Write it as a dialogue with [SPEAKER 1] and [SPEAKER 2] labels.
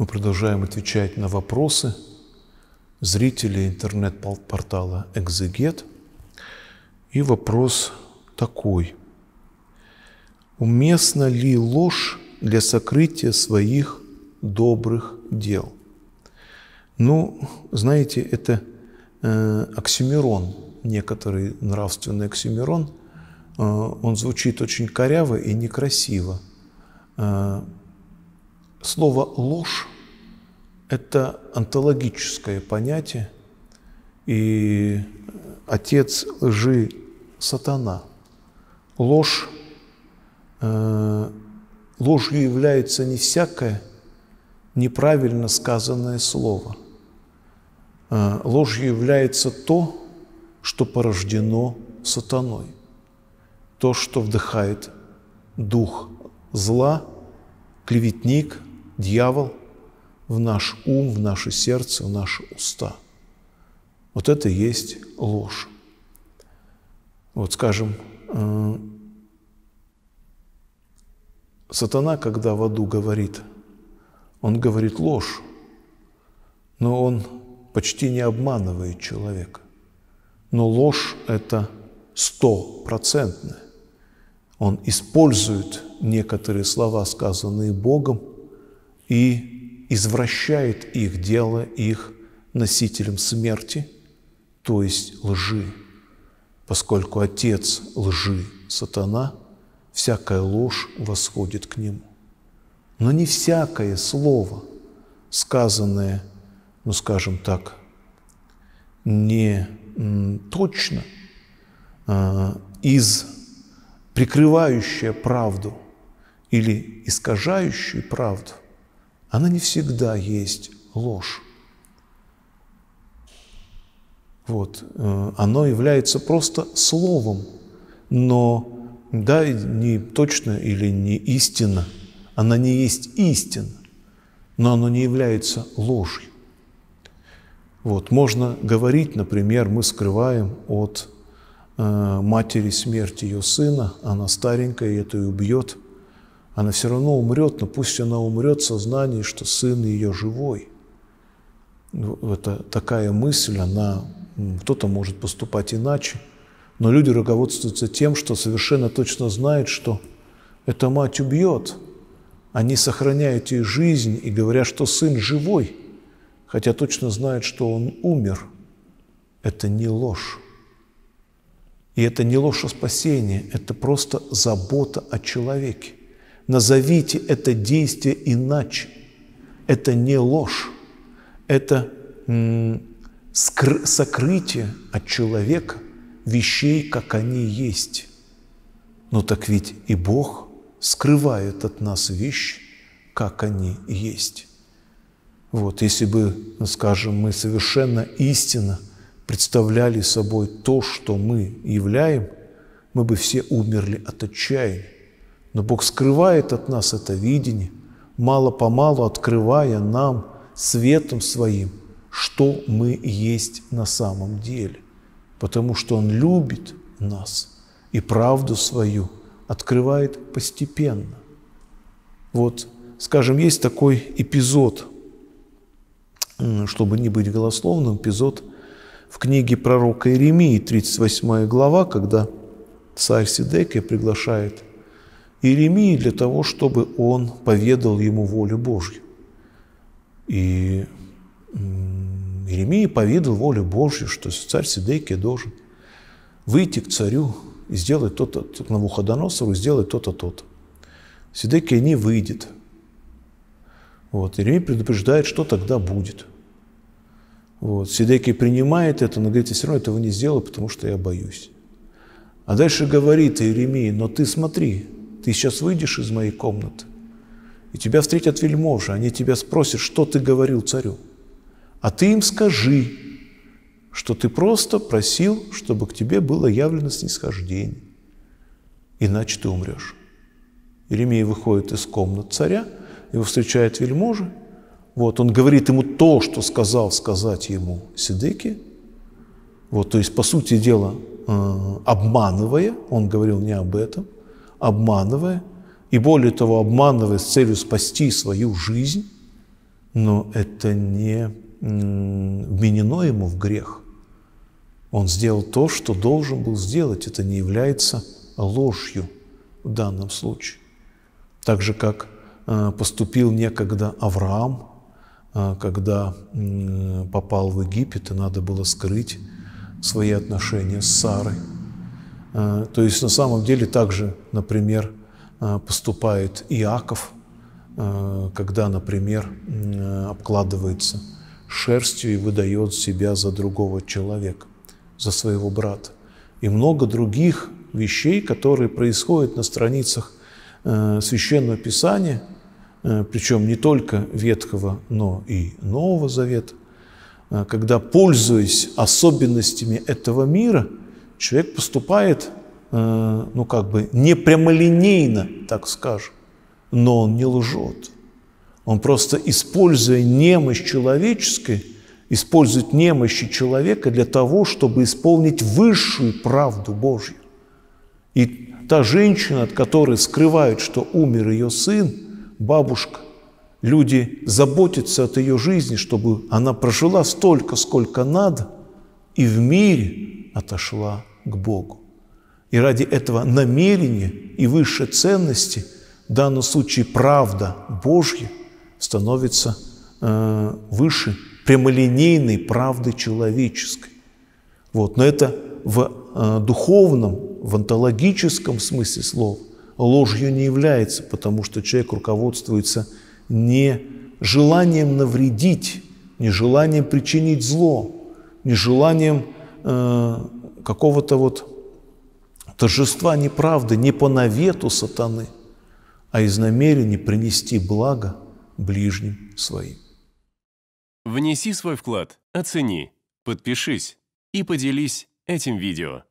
[SPEAKER 1] Мы продолжаем отвечать на вопросы зрителей интернет-портала «Экзегет». И вопрос такой. уместно ли ложь для сокрытия своих добрых дел? Ну, знаете, это э, оксимирон, некоторый нравственный оксимирон. Э, он звучит очень коряво и некрасиво. Э, слово «ложь» это онтологическое понятие, и отец лжи – сатана. Ложь, э, ложью является не всякое неправильно сказанное слово. Э, ложью является то, что порождено сатаной, то, что вдыхает дух зла, клеветник, дьявол – в наш ум, в наше сердце, в наши уста. Вот это и есть ложь. Вот, скажем, э, сатана, когда в аду говорит, он говорит ложь, но он почти не обманывает человека. Но ложь – это стопроцентная. Он использует некоторые слова, сказанные Богом, и извращает их, дело их носителем смерти, то есть лжи. Поскольку отец лжи – сатана, всякая ложь восходит к нему. Но не всякое слово, сказанное, ну скажем так, не точно, а, из прикрывающее правду или искажающую правду – она не всегда есть ложь. Вот. Э, оно является просто словом, но да, не точно или не истина. Она не есть истина, но оно не является ложью. Вот. Можно говорить, например, мы скрываем от э, матери смерти ее сына, она старенькая, и это и убьет – она все равно умрет, но пусть она умрет в сознании, что сын ее живой. Ну, это такая мысль, она, кто-то может поступать иначе, но люди руководствуются тем, что совершенно точно знают, что эта мать убьет. Они сохраняют ей жизнь и говорят, что сын живой, хотя точно знают, что он умер. Это не ложь. И это не ложь о спасении, это просто забота о человеке. Назовите это действие иначе. Это не ложь, это сокрытие от человека вещей, как они есть. Но так ведь и Бог скрывает от нас вещи, как они есть. Вот, если бы, ну, скажем, мы совершенно истинно представляли собой то, что мы являем, мы бы все умерли от отчаяния. Но Бог скрывает от нас это видение, мало-помалу открывая нам светом своим, что мы есть на самом деле. Потому что Он любит нас и правду свою открывает постепенно. Вот, скажем, есть такой эпизод, чтобы не быть голословным, эпизод в книге пророка Иеремии, 38 глава, когда царь Сидекия приглашает – Иеремии для того, чтобы он поведал ему волю Божью. И Иеремии поведал волю Божью, что царь Сидейки должен выйти к царю и сделать то-то, к Навуходоносору сделать то-то, то-то. Сидекия не выйдет. Вот. Иеремия предупреждает, что тогда будет. Вот. Сидекия принимает это, но говорит, я все равно этого не сделаю, потому что я боюсь. А дальше говорит Иеремии, но ты смотри, ты сейчас выйдешь из моей комнаты, и тебя встретят вельможи, они тебя спросят, что ты говорил царю. А ты им скажи, что ты просто просил, чтобы к тебе было явлено снисхождение, иначе ты умрешь. Еремия выходит из комнат царя, его встречает вельможа, вот, он говорит ему то, что сказал сказать ему Сидеки. вот, то есть, по сути дела, э, обманывая, он говорил не об этом – обманывая, и более того, обманывая с целью спасти свою жизнь, но это не вменено ему в грех. Он сделал то, что должен был сделать. Это не является ложью в данном случае. Так же, как э, поступил некогда Авраам, э, когда попал в Египет, и надо было скрыть свои отношения с Сарой. А, то есть на самом деле также, например, а, поступает Иаков, а, когда, например, обкладывается шерстью и выдает себя за другого человека, за своего брата. И много других вещей, которые происходят на страницах э, Священного Писания, э, причем не только Ветхого, но и Нового Завета, когда, пользуясь особенностями этого мира – человек поступает, э, ну как бы, не прямолинейно, так скажем, но он не лжет. Он просто, используя немощь человеческой, использует немощи человека для того, чтобы исполнить высшую правду Божью. И та женщина, от которой скрывают, что умер ее сын, бабушка, люди заботятся от ее жизни, чтобы она прожила столько, сколько надо, и в мире отошла к Богу. И ради этого намерения и высшей ценности, в данном случае правда Божья, становится э, выше прямолинейной правды человеческой. Вот. Но это в э, духовном, в онтологическом смысле слов ложью не является, потому что человек руководствуется не желанием навредить, не желанием причинить зло, не желанием э, какого-то вот торжества неправды не по навету сатаны, а из намерения принести благо ближним своим. Внеси свой вклад, оцени, подпишись и поделись этим видео.